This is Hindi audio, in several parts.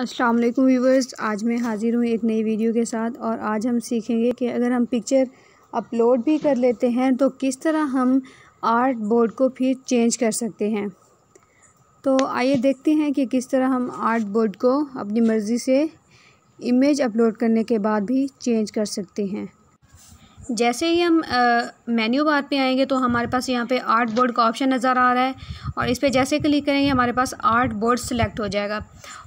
अस्सलाम वालेकुम व्यूवर्स आज मैं हाज़िर हूँ एक नई वीडियो के साथ और आज हम सीखेंगे कि अगर हम पिक्चर अपलोड भी कर लेते हैं तो किस तरह हम आर्ट बोर्ड को फिर चेंज कर सकते हैं तो आइए देखते हैं कि किस तरह हम आर्ट बोर्ड को अपनी मर्ज़ी से इमेज अपलोड करने के बाद भी चेंज कर सकते हैं जैसे ही हम मेन्यू बार पे आएंगे तो हमारे पास यहाँ पे आर्ट बोर्ड का ऑप्शन नज़र आ रहा है और इस पर जैसे क्लिक करेंगे हमारे पास आर्ट बोर्ड सेलेक्ट हो जाएगा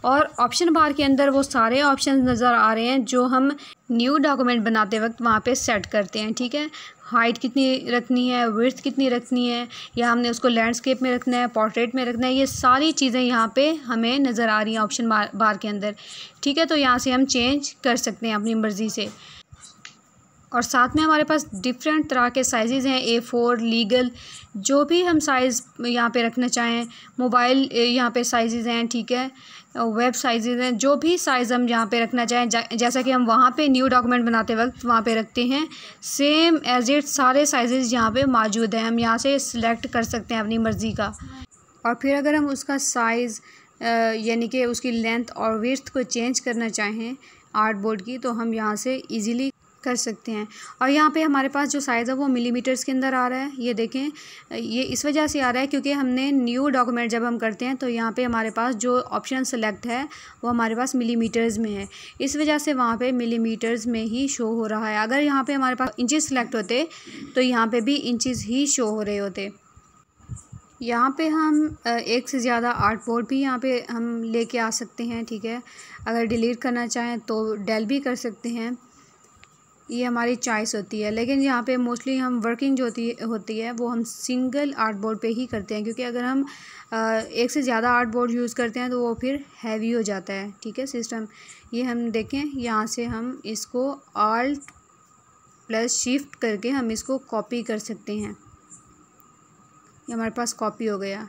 और ऑप्शन बार के अंदर वो सारे ऑप्शन नज़र आ रहे हैं जो हम न्यू डॉक्यूमेंट बनाते वक्त वहाँ पे सेट करते हैं ठीक है हाइट कितनी रखनी है वर्थ कितनी रखनी है या हमने उसको लैंडस्केप में रखना है पोर्ट्रेट में रखना है ये सारी चीज़ें यहाँ पे हमें नज़र आ रही हैं ऑप्शन बार, बार के अंदर ठीक है तो यहाँ से हम चेंज कर सकते हैं अपनी मर्ज़ी से और साथ में हमारे पास डिफरेंट तरह के साइज़ हैं ए फोर लीगल जो भी हम साइज़ यहाँ पे रखना चाहें मोबाइल यहाँ पे साइज़ हैं ठीक है वेब साइज़ हैं जो भी साइज़ हम यहाँ पे रखना चाहें जैसा कि हम वहाँ पे न्यू डॉक्यूमेंट बनाते वक्त वहाँ पे रखते हैं सेम एज इट सारे साइज़ यहाँ पे मौजूद हैं हम यहाँ से सिलेक्ट कर सकते हैं अपनी मर्ज़ी का और फिर अगर हम उसका साइज़ यानी कि उसकी लेंथ और वर्थ को चेंज करना चाहें आर्ट बोर्ड की तो हम यहाँ से इजीली कर सकते हैं और यहाँ पे हमारे पास जो साइज़ है वो मिलीमीटर्स के अंदर आ रहा है ये देखें ये इस वजह से आ रहा है क्योंकि हमने न्यू डॉक्यूमेंट जब हम करते हैं तो यहाँ पे हमारे पास जो ऑप्शन सेलेक्ट है वो हमारे पास मिलीमीटर्स में है इस वजह से वहाँ पे मिलीमीटर्स में ही शो हो रहा है अगर यहाँ पर हमारे पास इंचज़ सेलेक्ट होते तो यहाँ पर भी इंचज़ ही शो हो रहे होते यहाँ पे हम एक से ज़्यादा आर्ट बोर्ड भी यहाँ पे हम लेके आ सकते हैं ठीक है अगर डिलीट करना चाहें तो डेल भी कर सकते हैं ये हमारी चॉइस होती है लेकिन यहाँ पे मोस्टली हम वर्किंग जो होती होती है वो हम सिंगल आर्ट बोर्ड पे ही करते हैं क्योंकि अगर हम एक से ज़्यादा आर्ट बोर्ड यूज़ करते हैं तो वो फिर हैवी हो जाता है ठीक है सिस्टम ये हम देखें यहाँ से हम इसको आल्ट प्लस शिफ्ट करके हम इसको कॉपी कर सकते हैं ये हमारे पास कॉपी हो गया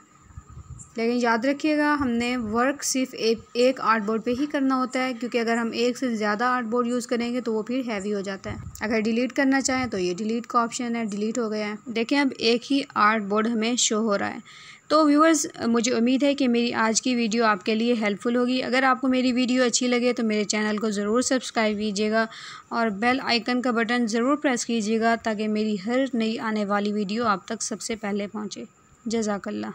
लेकिन याद रखिएगा हमने वर्क सिर्फ ए, एक आर्ट बोर्ड पर ही करना होता है क्योंकि अगर हम एक से ज़्यादा आर्ट बोर्ड यूज़ करेंगे तो वो फिर हैवी हो जाता है अगर डिलीट करना चाहें तो ये डिलीट का ऑप्शन है डिलीट हो गया है देखें अब एक ही आर्ट बोर्ड हमें शो हो रहा है तो व्यूवर्स मुझे उम्मीद है कि मेरी आज की वीडियो आपके लिए हेल्पफुल होगी अगर आपको मेरी वीडियो अच्छी लगे तो मेरे चैनल को ज़रूर सब्सक्राइब कीजिएगा और बेल आइकन का बटन ज़रूर प्रेस कीजिएगा ताकि मेरी हर नई आने वाली वीडियो आप तक सबसे पहले पहुँचे जजाकल्ला